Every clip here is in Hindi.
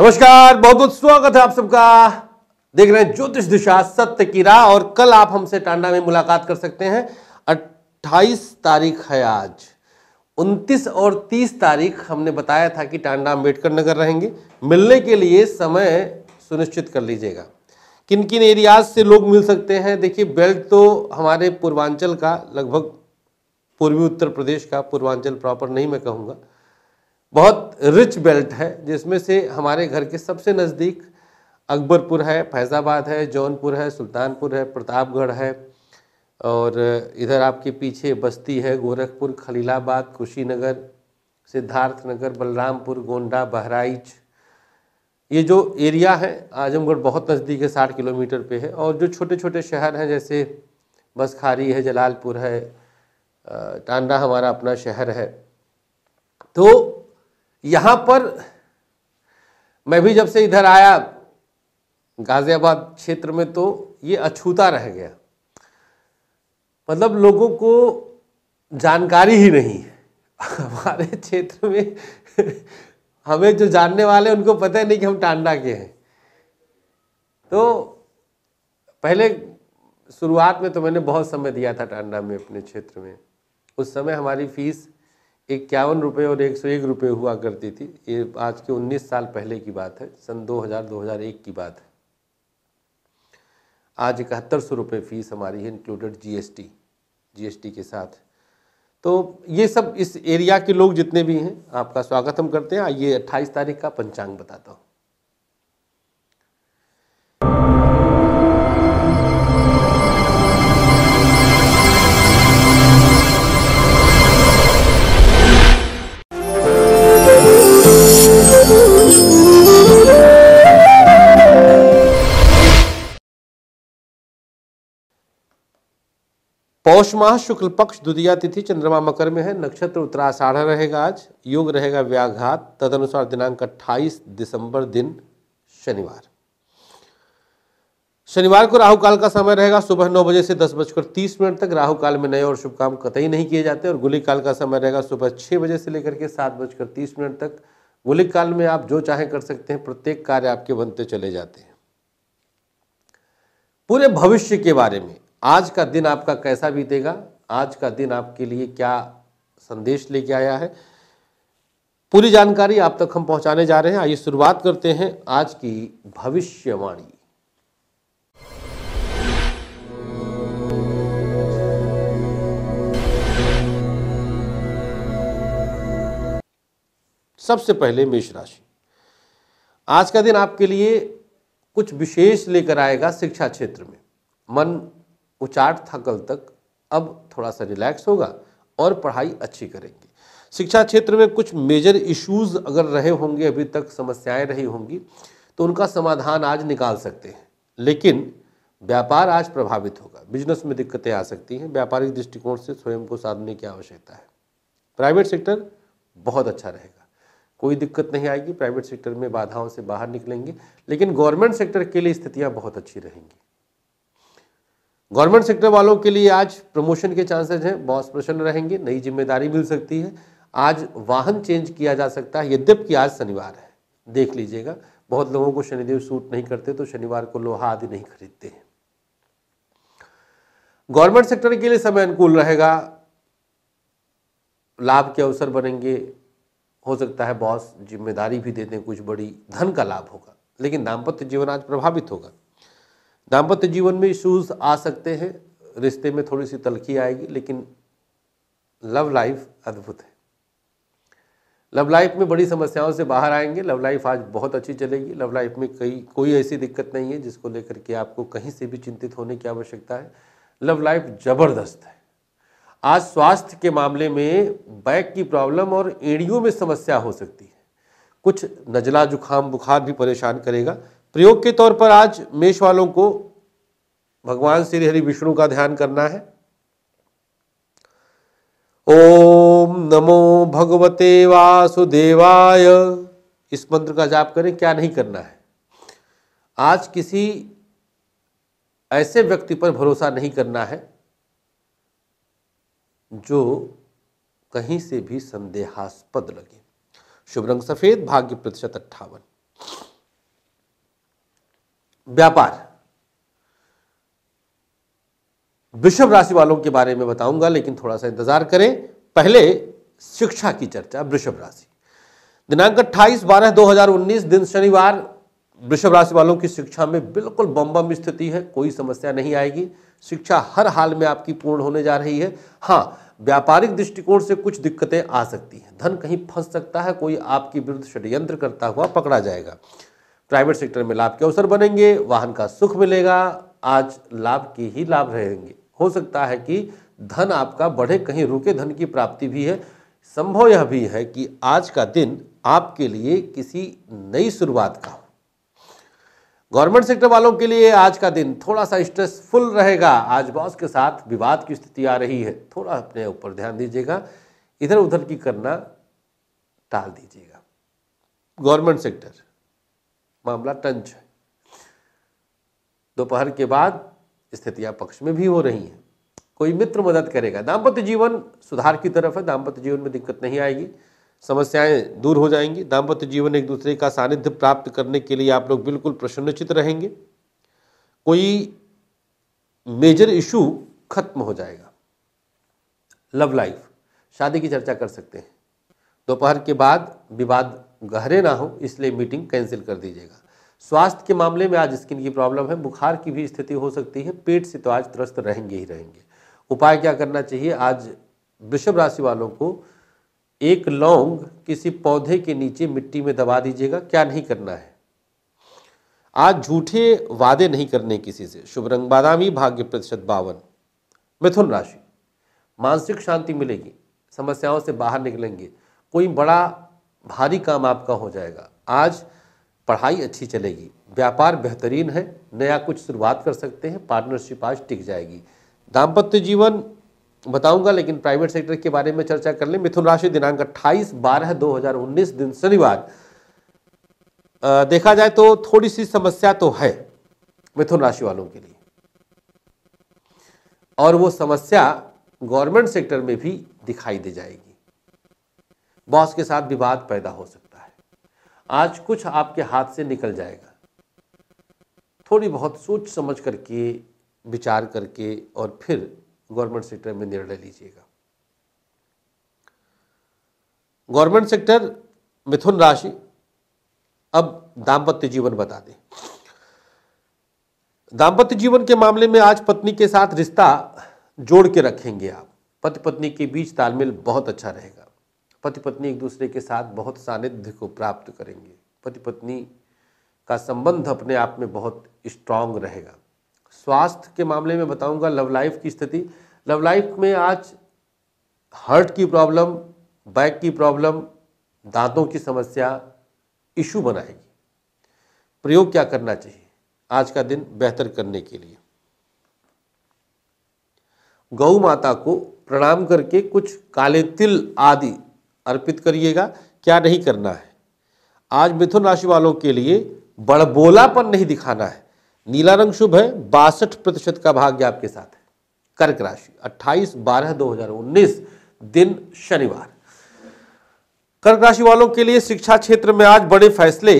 नमस्कार बहुत बहुत स्वागत है आप सबका देख रहे हैं ज्योतिष दिशा सत्य की राह और कल आप हमसे टांडा में मुलाकात कर सकते हैं 28 तारीख है आज 29 और 30 तारीख हमने बताया था कि टांडा अम्बेडकर नगर रहेंगे मिलने के लिए समय सुनिश्चित कर लीजिएगा किन किन एरियाज से लोग मिल सकते हैं देखिए बेल्ट तो हमारे पूर्वांचल का लगभग पूर्वी उत्तर प्रदेश का पूर्वांचल प्रॉपर नहीं मैं कहूँगा बहुत रिच बेल्ट है जिसमें से हमारे घर के सबसे नज़दीक अकबरपुर है फैज़ाबाद है जौनपुर है सुल्तानपुर है प्रतापगढ़ है और इधर आपके पीछे बस्ती है गोरखपुर खलीलाबाद कुशीनगर सिद्धार्थ नगर बलरामपुर गोंडा बहराइच ये जो एरिया है आजमगढ़ बहुत नज़दीक है साठ किलोमीटर पे है और जो छोटे छोटे शहर हैं जैसे बसखारी है जलालपुर है टांडा हमारा अपना शहर है तो यहाँ पर मैं भी जब से इधर आया गाज़ियाबाद क्षेत्र में तो ये अछूता रह गया मतलब लोगों को जानकारी ही नहीं हमारे क्षेत्र में हमें जो जानने वाले उनको पता ही नहीं कि हम टांडा के हैं तो पहले शुरुआत में तो मैंने बहुत समय दिया था टांडा में अपने क्षेत्र में उस समय हमारी फीस इक्यावन रुपये और एक सौ एक रुपये हुआ करती थी ये आज के उन्नीस साल पहले की बात है सन 2000-2001 की बात है आज इकहत्तर सौ रुपये फीस हमारी है इंक्लूडेड जीएसटी जीएसटी के साथ तो ये सब इस एरिया के लोग जितने भी हैं आपका स्वागत हम करते हैं आइए 28 तारीख का पंचांग बताता हूँ पौष माह शुक्ल पक्ष द्वितीया तिथि चंद्रमा मकर में है नक्षत्र उत्तराषाढ़ रहेगा आज योग रहेगा व्याघात तदनुसार दिनांक 28 दिसंबर दिन शनिवार शनिवार को राहु काल का समय रहेगा सुबह नौ बजे से दस बजकर तीस मिनट तक राहु काल में नए और शुभ काम कतई नहीं किए जाते और गुलिक काल का समय रहेगा सुबह छह बजे से लेकर के सात बजकर तीस मिनट तक गुलिक काल में आप जो चाहे कर सकते हैं प्रत्येक कार्य आपके बनते चले जाते हैं पूरे भविष्य के बारे में आज का दिन आपका कैसा बीतेगा आज का दिन आपके लिए क्या संदेश लेके आया है पूरी जानकारी आप तक हम पहुंचाने जा रहे हैं आइए शुरुआत करते हैं आज की भविष्यवाणी सबसे पहले मेष राशि आज का दिन आपके लिए कुछ विशेष लेकर आएगा शिक्षा क्षेत्र में मन उचाट था कल तक अब थोड़ा सा रिलैक्स होगा और पढ़ाई अच्छी करेंगे शिक्षा क्षेत्र में कुछ मेजर इश्यूज अगर रहे होंगे अभी तक समस्याएं रही होंगी तो उनका समाधान आज निकाल सकते हैं लेकिन व्यापार आज प्रभावित होगा बिजनेस में दिक्कतें आ सकती हैं व्यापारिक दृष्टिकोण से स्वयं को साधने की आवश्यकता है प्राइवेट सेक्टर बहुत अच्छा रहेगा कोई दिक्कत नहीं आएगी प्राइवेट सेक्टर में बाधाओं से बाहर निकलेंगे लेकिन गवर्नमेंट सेक्टर के लिए स्थितियाँ बहुत अच्छी रहेंगी गवर्नमेंट सेक्टर वालों के लिए आज प्रमोशन के चांसेज हैं बॉस प्रसन्न रहेंगे नई जिम्मेदारी मिल सकती है आज वाहन चेंज किया जा सकता है यद्यपि आज शनिवार है देख लीजिएगा बहुत लोगों को शनिदेव सूट नहीं करते तो शनिवार को लोहा आदि नहीं खरीदते हैं गवर्नमेंट सेक्टर के लिए समय अनुकूल रहेगा लाभ के अवसर बनेंगे हो सकता है बॉस जिम्मेदारी भी देते हैं कुछ बड़ी धन का लाभ होगा लेकिन दाम्पत्य जीवन आज प्रभावित होगा दाम्पत्य जीवन में इश्यूज आ सकते हैं रिश्ते में थोड़ी सी तलखी आएगी लेकिन लव लाइफ अद्भुत है लव लाइफ में बड़ी समस्याओं से बाहर आएंगे लव लाइफ आज बहुत अच्छी चलेगी लव लाइफ में कई कोई ऐसी दिक्कत नहीं है जिसको लेकर के आपको कहीं से भी चिंतित होने की आवश्यकता है लव लाइफ जबरदस्त है आज स्वास्थ्य के मामले में बैक की प्रॉब्लम और एड़ियों में समस्या हो सकती है कुछ नजला जुकाम बुखार भी परेशान करेगा प्रयोग के तौर पर आज मेष वालों को भगवान श्री हरि विष्णु का ध्यान करना है ओम नमो भगवते वासुदेवाय इस मंत्र का जाप करें क्या नहीं करना है आज किसी ऐसे व्यक्ति पर भरोसा नहीं करना है जो कहीं से भी संदेहास्पद लगे शुभ रंग सफेद भाग्य प्रतिशत अट्ठावन व्यापार वृषभ राशि वालों के बारे में बताऊंगा लेकिन थोड़ा सा इंतजार करें पहले शिक्षा की चर्चा वृषभ राशि दिनांक 28 बारह 2019 दिन शनिवार वृषभ राशि वालों की शिक्षा में बिल्कुल बम बम स्थिति है कोई समस्या नहीं आएगी शिक्षा हर हाल में आपकी पूर्ण होने जा रही है हाँ व्यापारिक दृष्टिकोण से कुछ दिक्कतें आ सकती हैं धन कहीं फंस सकता है कोई आपके विरुद्ध षड्यंत्र करता हुआ पकड़ा जाएगा प्राइवेट सेक्टर में लाभ के अवसर बनेंगे वाहन का सुख मिलेगा आज लाभ के ही लाभ रहेंगे हो सकता है कि धन आपका बढ़े कहीं रुके धन की प्राप्ति भी है संभव यह भी है कि आज का दिन आपके लिए किसी नई शुरुआत का हो गवर्नमेंट सेक्टर वालों के लिए आज का दिन थोड़ा सा स्ट्रेसफुल रहेगा आज बॉस के साथ विवाद की स्थिति आ रही है थोड़ा अपने ऊपर ध्यान दीजिएगा इधर उधर की करना टाल दीजिएगा गवर्नमेंट सेक्टर मामला टंच है दोपहर के बाद स्थितियां पक्ष में भी हो रही हैं कोई मित्र मदद करेगा दाम्पत्य जीवन सुधार की तरफ है दाम्पत्य जीवन में दिक्कत नहीं आएगी समस्याएं दूर हो जाएंगी दाम्पत्य जीवन एक दूसरे का सानिध्य प्राप्त करने के लिए आप लोग बिल्कुल प्रसन्नचित रहेंगे कोई मेजर इशू खत्म हो जाएगा लव लाइफ शादी की चर्चा कर सकते हैं दोपहर के बाद विवाद गहरे ना हो इसलिए मीटिंग कैंसिल कर दीजिएगा स्वास्थ्य के मामले में आज स्किन की प्रॉब्लम है बुखार की भी स्थिति हो सकती है पेट से तो आज त्रस्त रहेंगे ही रहेंगे उपाय क्या करना चाहिए आज वृषभ राशि वालों को एक लौंग किसी पौधे के नीचे मिट्टी में दबा दीजिएगा क्या नहीं करना है आज झूठे वादे नहीं करने किसी से शुभ रंग बादामी भाग्य प्रतिशत बावन मिथुन राशि मानसिक शांति मिलेगी समस्याओं से बाहर निकलेंगे कोई बड़ा भारी काम आपका हो जाएगा आज पढ़ाई अच्छी चलेगी व्यापार बेहतरीन है नया कुछ शुरुआत कर सकते हैं पार्टनरशिप आज टिक जाएगी दाम्पत्य जीवन बताऊंगा लेकिन प्राइवेट सेक्टर के बारे में चर्चा कर ले मिथुन राशि दिनांक अट्ठाईस बारह दो हजार उन्नीस दिन शनिवार देखा जाए तो थोड़ी सी समस्या तो है मिथुन राशि वालों के लिए और वो समस्या गवर्नमेंट सेक्टर में भी दिखाई दे जाएगी बॉस के साथ विवाद पैदा हो सकता है आज कुछ आपके हाथ से निकल जाएगा थोड़ी बहुत सोच समझ करके विचार करके और फिर गवर्नमेंट सेक्टर में निर्णय लीजिएगा गवर्नमेंट सेक्टर मिथुन राशि अब दाम्पत्य जीवन बता दें दाम्पत्य जीवन के मामले में आज पत्नी के साथ रिश्ता जोड़ के रखेंगे आप पति पत्नी के बीच तालमेल बहुत अच्छा रहेगा पति पत्नी एक दूसरे के साथ बहुत सानिध्य को प्राप्त करेंगे पति पत्नी का संबंध अपने आप में बहुत स्ट्रांग रहेगा स्वास्थ्य के मामले में बताऊंगा लव लाइफ की स्थिति लव लाइफ में आज हार्ट की प्रॉब्लम बैक की प्रॉब्लम दांतों की समस्या इशू बनाएगी प्रयोग क्या करना चाहिए आज का दिन बेहतर करने के लिए गौ माता को प्रणाम करके कुछ काले तिल आदि अर्पित करिएगा क्या नहीं करना है आज मिथुन राशि वालों के लिए बड़बोलापन नहीं दिखाना है नीला रंग शुभ है बासठ प्रतिशत का भाग्य आपके साथ है कर्क राशि 28 बारह 2019 दिन शनिवार कर्क राशि वालों के लिए शिक्षा क्षेत्र में आज बड़े फैसले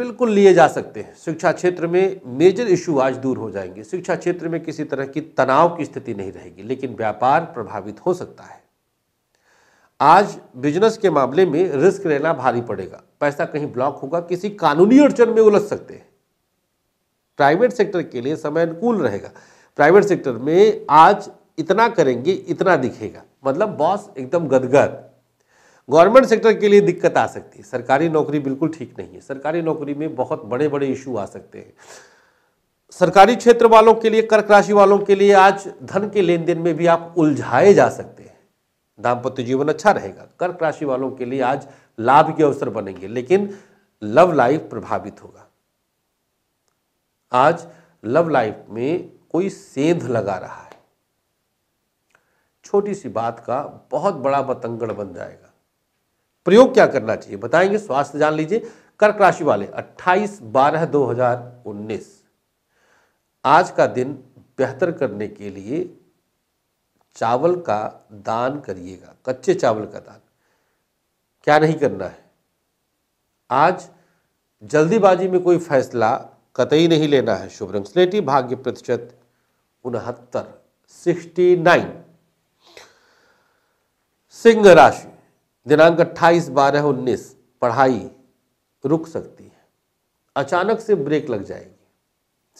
बिल्कुल लिए जा सकते हैं शिक्षा क्षेत्र में मेजर इश्यू आज दूर हो जाएंगे शिक्षा क्षेत्र में किसी तरह की तनाव की स्थिति नहीं रहेगी लेकिन व्यापार प्रभावित हो सकता है आज बिजनेस के मामले में रिस्क लेना भारी पड़ेगा पैसा कहीं ब्लॉक होगा किसी कानूनी अड़चन में उलझ सकते हैं प्राइवेट सेक्टर के लिए समय अनुकूल रहेगा प्राइवेट सेक्टर में आज इतना करेंगे इतना दिखेगा मतलब बॉस एकदम गदगद गवर्नमेंट सेक्टर के लिए दिक्कत आ सकती है सरकारी नौकरी बिल्कुल ठीक नहीं है सरकारी नौकरी में बहुत बड़े बड़े इशू आ सकते हैं सरकारी क्षेत्र वालों के लिए कर्क राशि वालों के लिए आज धन के लेन देन में भी आप उलझाए जा सकते हैं दाम्पत्य जीवन अच्छा रहेगा कर्क राशि वालों के लिए आज लाभ के अवसर बनेंगे लेकिन लव लाइफ प्रभावित होगा आज लव लाइफ में कोई सेंध लगा रहा है छोटी सी बात का बहुत बड़ा बतंगड़ बन जाएगा प्रयोग क्या करना चाहिए बताएंगे स्वास्थ्य जान लीजिए कर्क राशि वाले 28 बारह 2019 आज का दिन बेहतर करने के लिए चावल का दान करिएगा कच्चे चावल का दान क्या नहीं करना है आज जल्दीबाजी में कोई फैसला कतई नहीं लेना है शुभ रंग स्लेटी भाग्य प्रतिशत उनहत्तर सिक्सटी नाइन सिंह राशि दिनांक अट्ठाईस बारह उन्नीस पढ़ाई रुक सकती है अचानक से ब्रेक लग जाएगी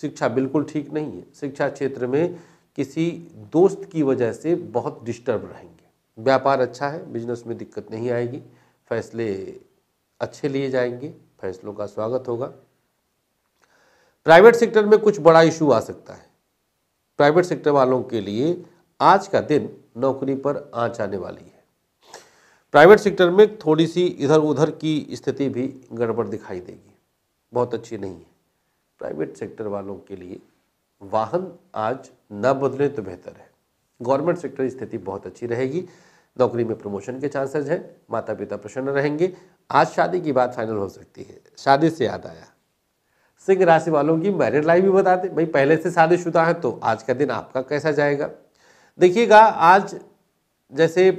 शिक्षा बिल्कुल ठीक नहीं है शिक्षा क्षेत्र में किसी दोस्त की वजह से बहुत डिस्टर्ब रहेंगे व्यापार अच्छा है बिजनेस में दिक्कत नहीं आएगी फैसले अच्छे लिए जाएंगे फैसलों का स्वागत होगा प्राइवेट सेक्टर में कुछ बड़ा इशू आ सकता है प्राइवेट सेक्टर वालों के लिए आज का दिन नौकरी पर आँच आने वाली है प्राइवेट सेक्टर में थोड़ी सी इधर उधर की स्थिति भी गड़बड़ दिखाई देगी बहुत अच्छी नहीं है प्राइवेट सेक्टर वालों के लिए वाहन आज न बदले तो बेहतर है गवर्नमेंट सेक्टर की स्थिति बहुत अच्छी रहेगी नौकरी में प्रमोशन के चांसेस हैं माता पिता प्रसन्न रहेंगे आज शादी की बात फाइनल हो सकती है शादी से याद आया सिंह राशि वालों की मैरिड लाइफ भी बता दें भाई पहले से शादीशुदा है तो आज का दिन आपका कैसा जाएगा देखिएगा आज जैसे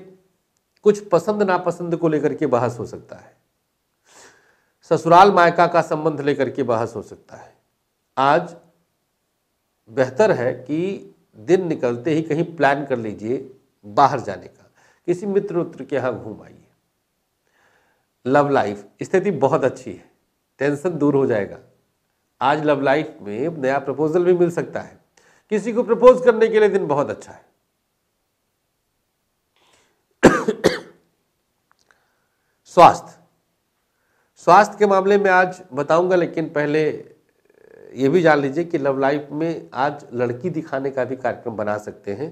कुछ पसंद नापसंद को लेकर के बहस हो सकता है ससुराल मायका का संबंध लेकर के बहस हो सकता है आज बेहतर है कि दिन निकलते ही कहीं प्लान कर लीजिए बाहर जाने का किसी मित्र उत्र के यहाँ घूम आइए लव लाइफ स्थिति बहुत अच्छी है टेंशन दूर हो जाएगा आज लव लाइफ में नया प्रपोजल भी मिल सकता है किसी को प्रपोज करने के लिए दिन बहुत अच्छा है स्वास्थ्य स्वास्थ्य के मामले में आज बताऊंगा लेकिन पहले ये भी जान लीजिए कि लव लाइफ में आज लड़की दिखाने का भी कार्यक्रम बना सकते हैं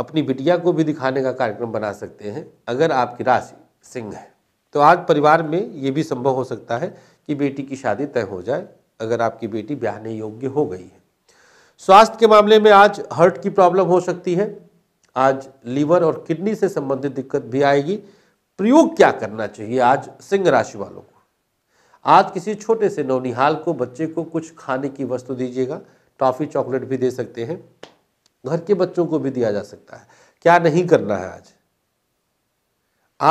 अपनी बिटिया को भी दिखाने का कार्यक्रम बना सकते हैं अगर आपकी राशि सिंह है तो आज परिवार में ये भी संभव हो सकता है कि बेटी की शादी तय हो जाए अगर आपकी बेटी ब्याहने योग्य हो गई है स्वास्थ्य के मामले में आज हर्ट की प्रॉब्लम हो सकती है आज लीवर और किडनी से संबंधित दिक्कत भी आएगी प्रयोग क्या करना चाहिए आज सिंह राशि वालों को आज किसी छोटे से नौनिहाल को बच्चे को कुछ खाने की वस्तु दीजिएगा टॉफ़ी चॉकलेट भी दे सकते हैं घर के बच्चों को भी दिया जा सकता है क्या नहीं करना है आज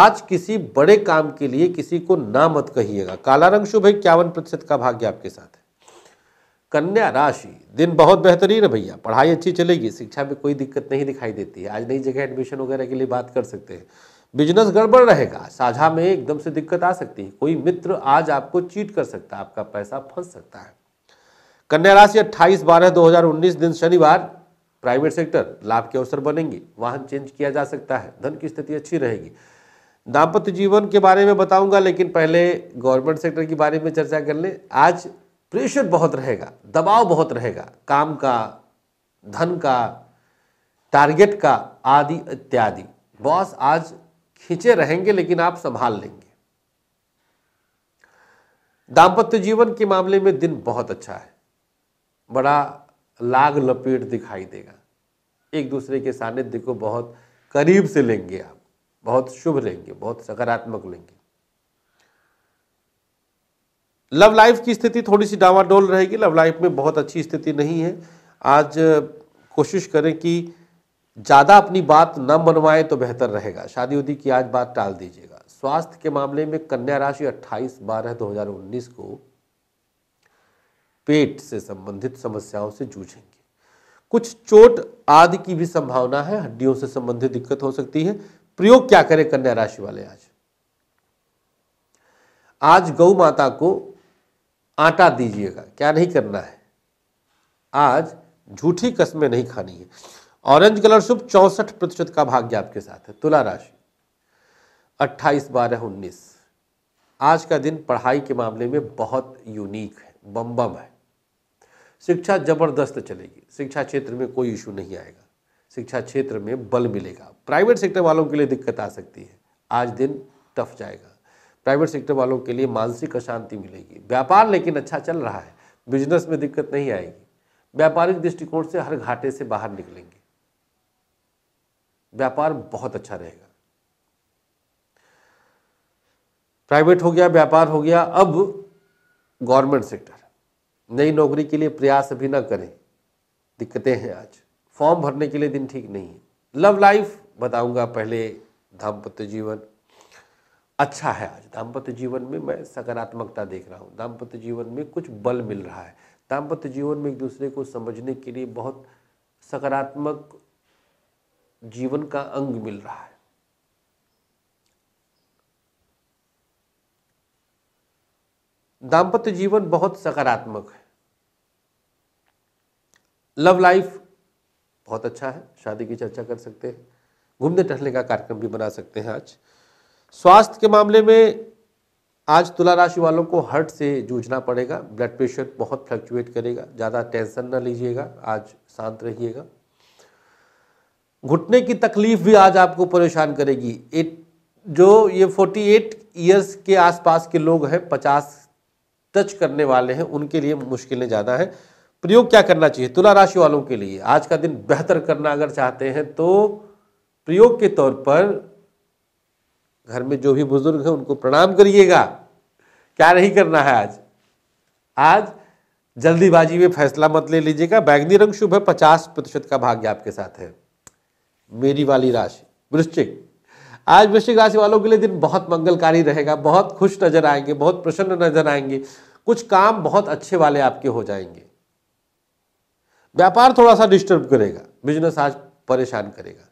आज किसी बड़े काम के लिए किसी को ना मत कहिएगा काला रंग शुभ है इक्यावन प्रतिशत का भाग्य आपके साथ है कन्या राशि दिन बहुत बेहतरीन है भैया पढ़ाई अच्छी चलेगी शिक्षा में कोई दिक्कत नहीं दिखाई देती है आज नई जगह एडमिशन वगैरह के लिए बात कर सकते हैं बिजनेस गड़बड़ रहेगा साझा में एकदम से दिक्कत आ सकती है कोई मित्र आज आपको चीट कर सकता है आपका पैसा फंस सकता है कन्या राशि अट्ठाईस बारह 2019 दिन शनिवार प्राइवेट सेक्टर लाभ के अवसर बनेंगे वाहन चेंज किया जा सकता है धन की स्थिति अच्छी रहेगी दाम्पत्य जीवन के बारे में बताऊंगा लेकिन पहले गवर्नमेंट सेक्टर के बारे में चर्चा कर लें आज प्रेशर बहुत रहेगा दबाव बहुत रहेगा काम का धन का टारगेट का आदि इत्यादि बॉस आज खींचे रहेंगे लेकिन आप संभाल लेंगे दाम्पत्य जीवन के मामले में दिन बहुत अच्छा है बड़ा लाग लपेट दिखाई देगा एक दूसरे के सानिध्य को बहुत करीब से लेंगे आप बहुत शुभ लेंगे बहुत सकारात्मक लेंगे लव लाइफ की स्थिति थोड़ी सी डावाडोल रहेगी लव लाइफ में बहुत अच्छी स्थिति नहीं है आज कोशिश करें कि ज़्यादा अपनी बात न मनवाएं तो बेहतर रहेगा शादी उदी की आज बात टाल दीजिएगा स्वास्थ्य के मामले में कन्या राशि 28 बारह 2019 को पेट से संबंधित समस्याओं से जूझेंगे कुछ चोट आदि की भी संभावना है हड्डियों से संबंधित दिक्कत हो सकती है प्रयोग क्या करें कन्या राशि वाले आज आज गौ माता को आटा दीजिएगा क्या नहीं करना है आज झूठी कस्में नहीं खानी है ऑरेंज कलर शुभ चौसठ प्रतिशत का भाग्य आपके साथ है तुला राशि अट्ठाईस बारह उन्नीस आज का दिन पढ़ाई के मामले में बहुत यूनिक है बम बम है शिक्षा जबरदस्त चलेगी शिक्षा क्षेत्र में कोई इशू नहीं आएगा शिक्षा क्षेत्र में बल मिलेगा प्राइवेट सेक्टर वालों के लिए दिक्कत आ सकती है आज दिन टफ जाएगा प्राइवेट सेक्टर वालों के लिए मानसिक अशांति मिलेगी व्यापार लेकिन अच्छा चल रहा है बिजनेस में दिक्कत नहीं आएगी व्यापारिक दृष्टिकोण से हर घाटे से बाहर निकलेंगे व्यापार बहुत अच्छा रहेगा प्राइवेट हो गया व्यापार हो गया अब गवर्नमेंट सेक्टर नई नौकरी के लिए प्रयास अभी ना करें दिक्कतें हैं आज फॉर्म भरने के लिए दिन ठीक नहीं है लव लाइफ बताऊंगा पहले दाम्पत्य जीवन अच्छा है आज दाम्पत्य जीवन में मैं सकारात्मकता देख रहा हूँ दाम्पत्य जीवन में कुछ बल मिल रहा है दाम्पत्य जीवन में एक दूसरे को समझने के लिए बहुत सकारात्मक जीवन का अंग मिल रहा है दाम्पत्य जीवन बहुत सकारात्मक है लव लाइफ बहुत अच्छा है शादी की चर्चा कर सकते हैं घूमने टहलने का कार्यक्रम भी बना सकते हैं आज स्वास्थ्य के मामले में आज तुला राशि वालों को हर्ट से जूझना पड़ेगा ब्लड प्रेशर बहुत फ्लक्चुएट करेगा ज़्यादा टेंशन ना लीजिएगा आज शांत रहिएगा घुटने की तकलीफ भी आज आपको परेशान करेगी एट जो ये 48 ईयर्स के आसपास के लोग हैं पचास टच करने वाले हैं उनके लिए मुश्किलें ज़्यादा हैं प्रयोग क्या करना चाहिए तुला राशि वालों के लिए आज का दिन बेहतर करना अगर चाहते हैं तो प्रयोग के तौर पर घर में जो भी बुजुर्ग हैं उनको प्रणाम करिएगा क्या नहीं करना है आज आज जल्दीबाजी में फैसला मत ले लीजिएगा बैगनी रंग शुभ है पचास प्रतिशत का भाग्य आपके साथ है मेरी वाली राशि वृश्चिक आज वृश्चिक राशि वालों के लिए दिन बहुत मंगलकारी रहेगा बहुत खुश नजर आएंगे बहुत प्रसन्न नजर आएंगे कुछ काम बहुत अच्छे वाले आपके हो जाएंगे व्यापार थोड़ा सा डिस्टर्ब करेगा बिजनेस आज परेशान करेगा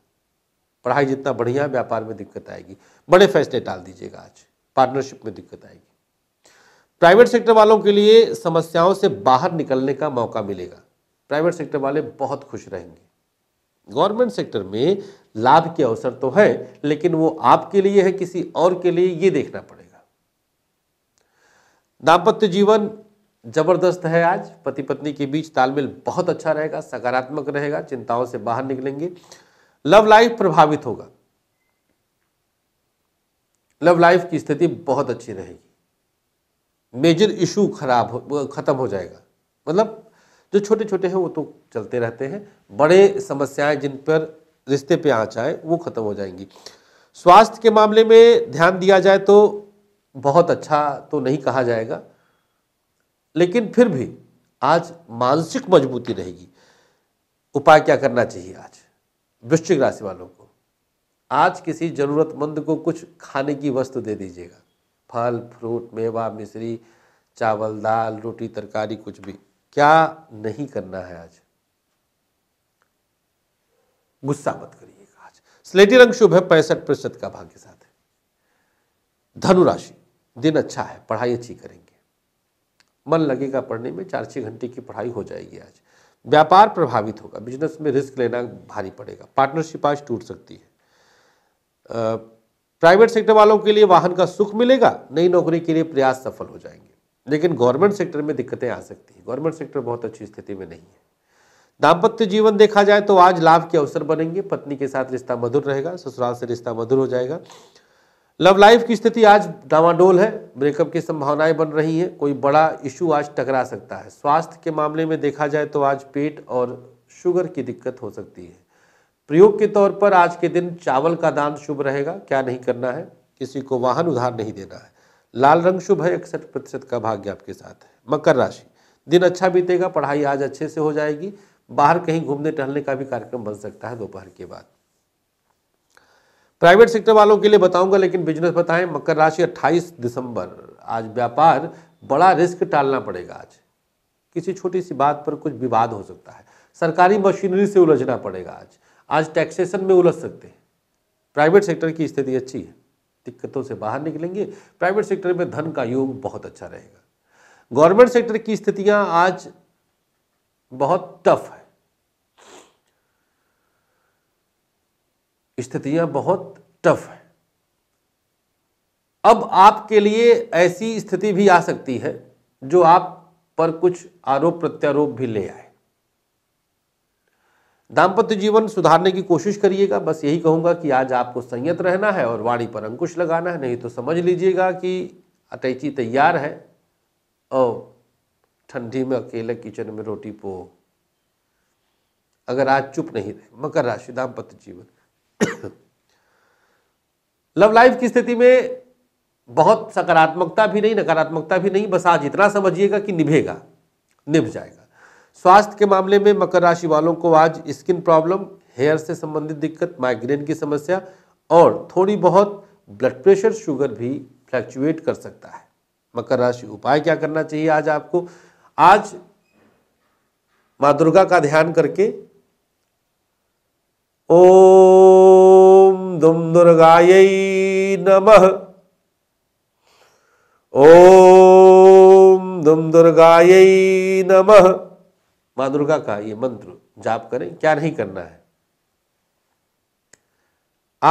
पढ़ाई जितना बढ़िया व्यापार में दिक्कत आएगी बड़े फैसले टाल दीजिएगा आज पार्टनरशिप में दिक्कत आएगी प्राइवेट सेक्टर वालों के लिए समस्याओं से बाहर निकलने का मौका मिलेगा प्राइवेट सेक्टर वाले बहुत खुश रहेंगे गवर्नमेंट सेक्टर में लाभ के अवसर तो है लेकिन वो आपके लिए है किसी और के लिए ये देखना पड़ेगा दाम्पत्य जीवन जबरदस्त है आज पति पत्नी के बीच तालमेल बहुत अच्छा रहेगा सकारात्मक रहेगा चिंताओं से बाहर निकलेंगे लव लाइफ प्रभावित होगा लव लाइफ की स्थिति बहुत अच्छी रहेगी मेजर इशू खराब खत्म हो जाएगा मतलब जो छोटे छोटे हैं वो तो चलते रहते हैं बड़े समस्याएं जिन पर रिश्ते पे आ जाए वो ख़त्म हो जाएंगी स्वास्थ्य के मामले में ध्यान दिया जाए तो बहुत अच्छा तो नहीं कहा जाएगा लेकिन फिर भी आज मानसिक मजबूती रहेगी उपाय क्या करना चाहिए आज वृश्चिक राशि वालों को आज किसी ज़रूरतमंद को कुछ खाने की वस्तु दे दीजिएगा फल फ्रूट मेवा मिश्री चावल दाल रोटी तरकारी कुछ भी क्या नहीं करना है आज गुस्सा मत करिएगा आज स्लेटी रंग शुभ है पैंसठ प्रतिशत का भाग्य साथ है धनुराशि दिन अच्छा है पढ़ाई अच्छी करेंगे मन लगेगा पढ़ने में चार छह घंटे की पढ़ाई हो जाएगी आज व्यापार प्रभावित होगा बिजनेस में रिस्क लेना भारी पड़ेगा पार्टनरशिप आज टूट सकती है प्राइवेट सेक्टर वालों के लिए वाहन का सुख मिलेगा नई नौकरी के लिए प्रयास सफल हो जाएंगे लेकिन गवर्नमेंट सेक्टर में दिक्कतें आ सकती हैं गवर्नमेंट सेक्टर बहुत अच्छी स्थिति में नहीं है दाम्पत्य जीवन देखा जाए तो आज लाभ के अवसर बनेंगे पत्नी के साथ रिश्ता मधुर रहेगा ससुराल से रिश्ता मधुर हो जाएगा लव लाइफ की स्थिति आज डावाडोल है ब्रेकअप की संभावनाएं बन रही हैं कोई बड़ा इशू आज टकरा सकता है स्वास्थ्य के मामले में देखा जाए तो आज पेट और शुगर की दिक्कत हो सकती है प्रयोग के तौर पर आज के दिन चावल का दान शुभ रहेगा क्या नहीं करना है किसी को वाहन उधार नहीं देना है लाल रंग शुभ है इकसठ प्रतिशत का भाग्य आपके साथ है मकर राशि दिन अच्छा बीतेगा पढ़ाई आज अच्छे से हो जाएगी बाहर कहीं घूमने टहलने का भी कार्यक्रम बन सकता है दोपहर के बाद प्राइवेट सेक्टर वालों के लिए बताऊंगा लेकिन बिजनेस बताएं मकर राशि 28 दिसंबर आज व्यापार बड़ा रिस्क टालना पड़ेगा आज किसी छोटी सी बात पर कुछ विवाद हो सकता है सरकारी मशीनरी से उलझना पड़ेगा आज आज टैक्सेशन में उलझ सकते हैं प्राइवेट सेक्टर की स्थिति अच्छी है दिक्कतों से बाहर निकलेंगे प्राइवेट सेक्टर में धन का योग बहुत अच्छा रहेगा गवर्नमेंट सेक्टर की स्थितियां आज बहुत टफ है स्थितियां बहुत टफ है अब आपके लिए ऐसी स्थिति भी आ सकती है जो आप पर कुछ आरोप प्रत्यारोप भी ले आए दाम्पत्य जीवन सुधारने की कोशिश करिएगा बस यही कहूँगा कि आज आपको संयत रहना है और वाणी पर अंकुश लगाना है नहीं तो समझ लीजिएगा कि अटैची तैयार है और ठंडी में अकेले किचन में रोटी पो अगर आज चुप नहीं रहे मकर राशि दाम्पत्य जीवन लव लाइफ की स्थिति में बहुत सकारात्मकता भी नहीं नकारात्मकता भी नहीं बस आज इतना समझिएगा कि निभेगा निभ जाएगा स्वास्थ्य के मामले में मकर राशि वालों को आज स्किन प्रॉब्लम हेयर से संबंधित दिक्कत माइग्रेन की समस्या और थोड़ी बहुत ब्लड प्रेशर शुगर भी फ्लैक्चुएट कर सकता है मकर राशि उपाय क्या करना चाहिए आज आपको आज माँ दुर्गा का ध्यान करके ओम दुम दुर्गा नमः ओम दुम दुर्गा नमः माँ दुर्गा का ये मंत्र जाप करें क्या नहीं करना है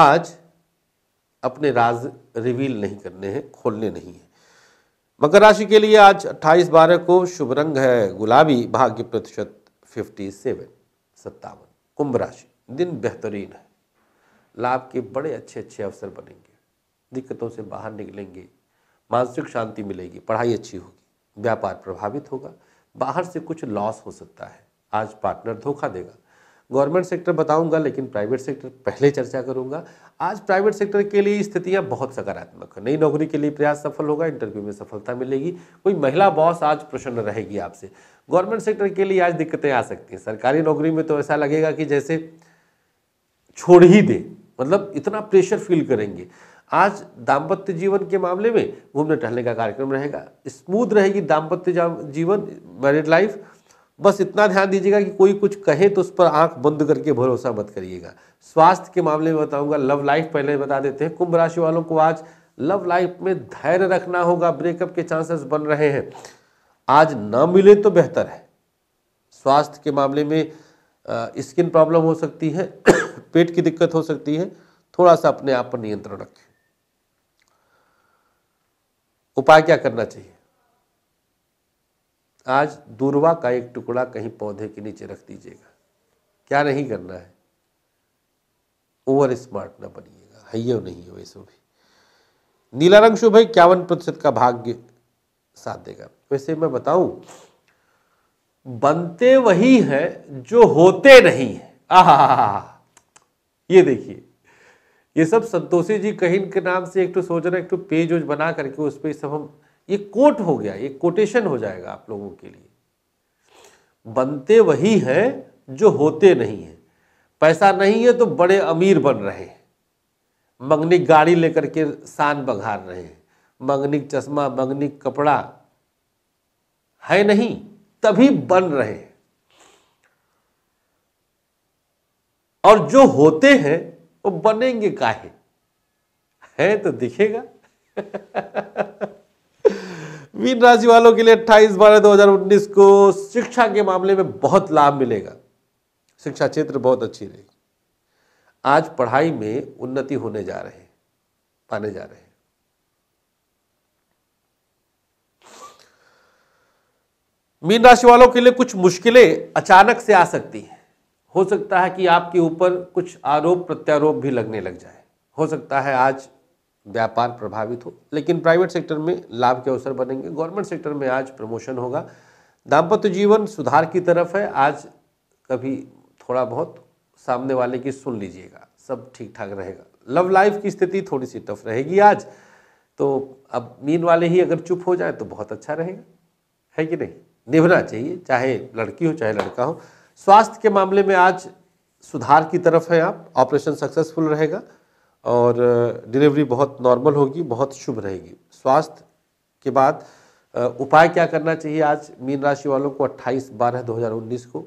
आज अपने राज रिवील नहीं करने हैं खोलने नहीं है मकर राशि के लिए आज 28 बारह को शुभ रंग है गुलाबी भाग्य प्रतिशत 57 सेवन सत्तावन कुंभ राशि दिन बेहतरीन है लाभ के बड़े अच्छे अच्छे अवसर बनेंगे दिक्कतों से बाहर निकलेंगे मानसिक शांति मिलेगी पढ़ाई अच्छी होगी व्यापार प्रभावित होगा बाहर से कुछ लॉस हो सकता है आज पार्टनर धोखा देगा गवर्नमेंट सेक्टर बताऊंगा लेकिन प्राइवेट सेक्टर पहले चर्चा करूंगा आज प्राइवेट सेक्टर के लिए स्थितियां बहुत सकारात्मक है नई नौकरी के लिए प्रयास सफल होगा इंटरव्यू में सफलता मिलेगी कोई महिला बॉस आज प्रसन्न रहेगी आपसे गवर्नमेंट सेक्टर के लिए आज दिक्कतें आ सकती हैं सरकारी नौकरी में तो ऐसा लगेगा कि जैसे छोड़ ही दे मतलब इतना प्रेशर फील करेंगे आज दाम्पत्य जीवन के मामले में घूमने टहलने का कार्यक्रम रहेगा स्मूथ रहेगी दाम्पत्य जीवन मैरिड लाइफ बस इतना ध्यान दीजिएगा कि कोई कुछ कहे तो उस पर आंख बंद करके भरोसा मत करिएगा स्वास्थ्य के मामले में बताऊंगा लव लाइफ पहले बता देते हैं कुंभ राशि वालों को आज लव लाइफ में धैर्य रखना होगा ब्रेकअप के चांसेस बन रहे हैं आज ना मिले तो बेहतर है स्वास्थ्य के मामले में स्किन प्रॉब्लम हो सकती है पेट की दिक्कत हो सकती है थोड़ा सा अपने आप पर नियंत्रण रखें उपाय क्या करना चाहिए आज दूरवा का एक टुकड़ा कहीं पौधे के नीचे रख दीजिएगा क्या नहीं करना है ओवर स्मार्ट ना बनिएगा हैयो नहीं हो वैसे भी नीला रंग शुभ है इक्यावन प्रतिशत का भाग्य साथ देगा वैसे मैं बताऊं बनते वही हैं जो होते नहीं है आह ये देखिए ये सब संतोषी जी कहीं के नाम से एक तो रहे एक तो पेज वेज बना करके उस पर सब हम ये कोट हो गया ये कोटेशन हो जाएगा आप लोगों के लिए बनते वही हैं जो होते नहीं हैं पैसा नहीं है तो बड़े अमीर बन रहे हैं मंगनी गाड़ी लेकर के शान बघार रहे हैं मंगनी चश्मा मंगनी कपड़ा है नहीं तभी बन रहे हैं और जो होते हैं वो बनेंगे काहे है तो दिखेगा मीन राशि वालों के लिए अट्ठाईस बारह 2019 को शिक्षा के मामले में बहुत लाभ मिलेगा शिक्षा क्षेत्र बहुत अच्छी रहेगी आज पढ़ाई में उन्नति होने जा रहे पाने जा रहे मीन राशि वालों के लिए कुछ मुश्किलें अचानक से आ सकती हैं हो सकता है कि आपके ऊपर कुछ आरोप प्रत्यारोप भी लगने लग जाए हो सकता है आज व्यापार प्रभावित हो लेकिन प्राइवेट सेक्टर में लाभ के अवसर बनेंगे गवर्नमेंट सेक्टर में आज प्रमोशन होगा दाम्पत्य जीवन सुधार की तरफ है आज कभी थोड़ा बहुत सामने वाले की सुन लीजिएगा सब ठीक ठाक रहेगा लव लाइफ की स्थिति थोड़ी सी टफ रहेगी आज तो अब मीन वाले ही अगर चुप हो जाए तो बहुत अच्छा रहेगा है कि नहीं निभना चाहिए चाहे लड़की हो चाहे लड़का हो स्वास्थ्य के मामले में आज सुधार की तरफ है आप ऑपरेशन सक्सेसफुल रहेगा और डिलीवरी बहुत नॉर्मल होगी बहुत शुभ रहेगी स्वास्थ्य के बाद उपाय क्या करना चाहिए आज मीन राशि वालों को 28 बारह 2019 को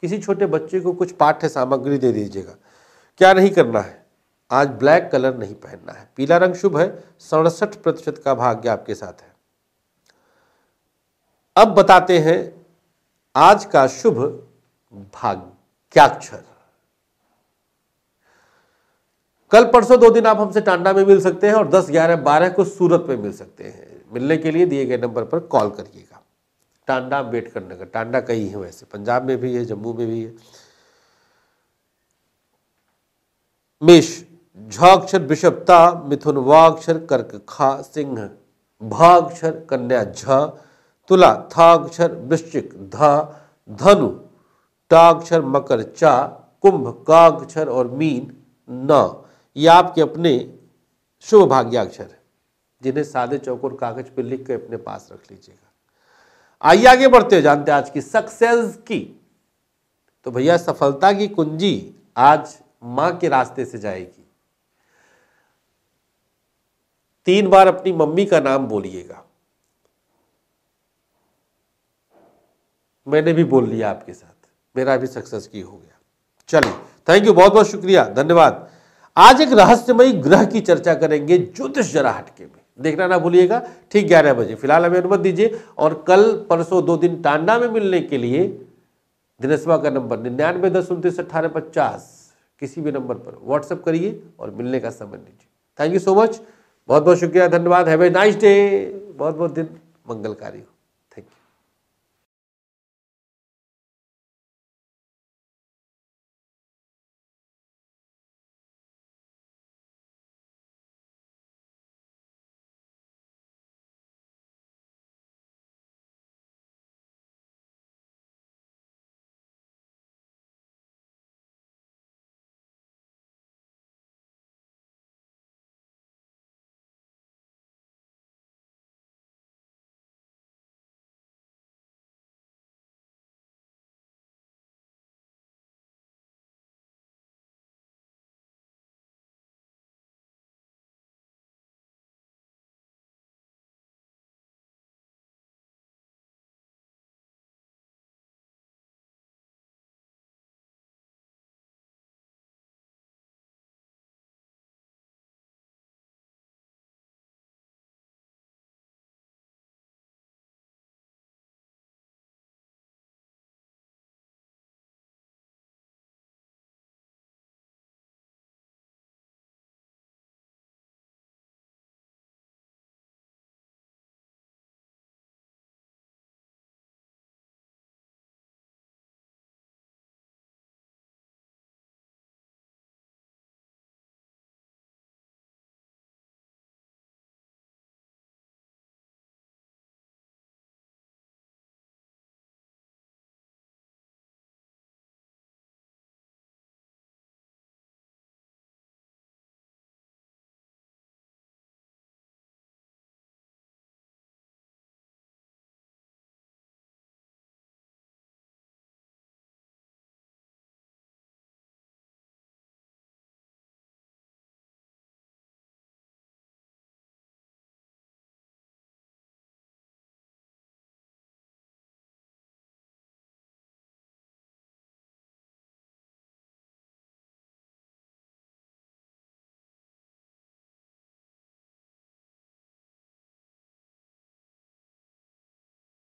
किसी छोटे बच्चे को कुछ पाठ्य सामग्री दे दीजिएगा क्या नहीं करना है आज ब्लैक कलर नहीं पहनना है पीला रंग शुभ है सड़सठ प्रतिशत का भाग्य आपके साथ है अब बताते हैं आज का शुभ भाग्याक्षर कल परसों दो दिन आप हमसे टांडा में मिल सकते हैं और 10, 11, 12 को सूरत में मिल सकते हैं मिलने के लिए दिए गए नंबर पर कॉल करिएगा टांडा अम्बेडकर नगर टांडा कई है वैसे पंजाब में भी है जम्मू में भी है मेष झाक्षर बिशपता मिथुन वाक्षर कर्क खा सिंह भाक्षर कन्या झ तुला थाक्षर वृश्चिक धा धनु टाक्षर मकर चा कुंभ काक्षर और मीन न ये आपके अपने शुभ भाग्याक्षर जिन्हें सादे चौकोर कागज पर लिख के अपने पास रख लीजिएगा आइए आगे बढ़ते हो जानते हैं आज की सक्सेस की तो भैया सफलता की कुंजी आज मां के रास्ते से जाएगी तीन बार अपनी मम्मी का नाम बोलिएगा मैंने भी बोल लिया आपके साथ मेरा भी सक्सेस की हो गया चलिए थैंक यू बहुत बहुत शुक्रिया धन्यवाद आज एक रहस्यमयी ग्रह की चर्चा करेंगे ज्योतिष जरा हटके में देखना ना भूलिएगा ठीक ग्यारह बजे फिलहाल हमें अनुमति दीजिए और कल परसों दो दिन टांडा में मिलने के लिए दिनेशवा का नंबर निन्यानवे दस उनतीस अट्ठारह पचास किसी भी नंबर पर व्हाट्सएप करिए और मिलने का समय लीजिए थैंक यू सो मच बहुत बहुत शुक्रिया धन्यवाद हैव ए नाइस डे बहुत बहुत दिन मंगलकारी हो